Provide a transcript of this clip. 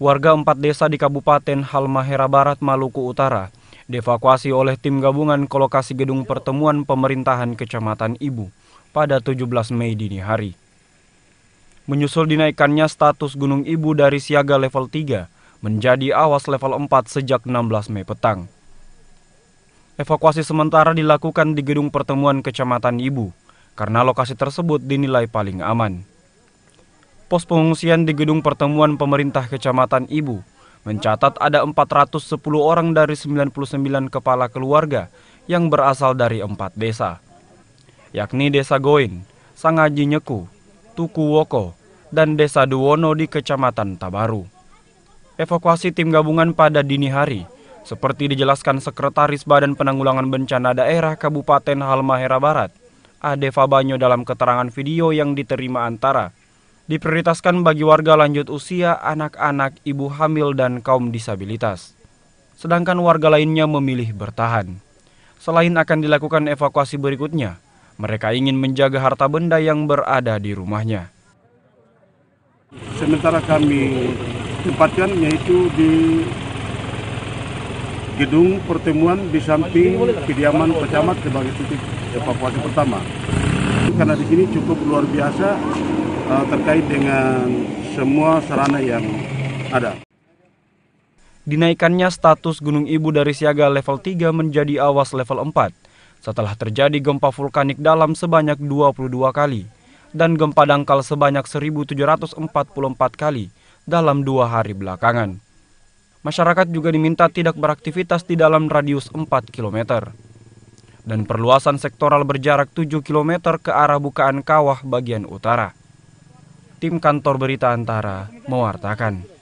Warga empat desa di Kabupaten Halmahera Barat, Maluku Utara, dievakuasi oleh tim gabungan ke lokasi gedung pertemuan pemerintahan Kecamatan Ibu pada 17 Mei dini hari. Menyusul dinaikkannya status Gunung Ibu dari siaga level 3 menjadi awas level 4 sejak 16 Mei petang. Evakuasi sementara dilakukan di gedung pertemuan Kecamatan Ibu karena lokasi tersebut dinilai paling aman pos pengungsian di Gedung Pertemuan Pemerintah Kecamatan Ibu mencatat ada 410 orang dari 99 kepala keluarga yang berasal dari empat desa, yakni Desa Goin, Sangaji Nyeku, Tuku Woko, dan Desa Duwono di Kecamatan Tabaru. Evakuasi tim gabungan pada dini hari, seperti dijelaskan Sekretaris Badan Penanggulangan Bencana Daerah Kabupaten Halmahera Barat, Ade Fabanyo dalam keterangan video yang diterima antara diprioritaskan bagi warga lanjut usia, anak-anak, ibu hamil, dan kaum disabilitas. Sedangkan warga lainnya memilih bertahan. Selain akan dilakukan evakuasi berikutnya, mereka ingin menjaga harta benda yang berada di rumahnya. Sementara kami tempatkan yaitu di gedung pertemuan di samping kediaman pecamat sebagai titik evakuasi pertama. Karena di sini cukup luar biasa uh, terkait dengan semua sarana yang ada. Dinaikannya status Gunung Ibu dari siaga level 3 menjadi awas level 4 setelah terjadi gempa vulkanik dalam sebanyak 22 kali dan gempa dangkal sebanyak 1744 kali dalam dua hari belakangan. Masyarakat juga diminta tidak beraktivitas di dalam radius 4 km. Dan perluasan sektoral berjarak 7 km ke arah bukaan kawah bagian utara tim kantor berita Antara mewartakan.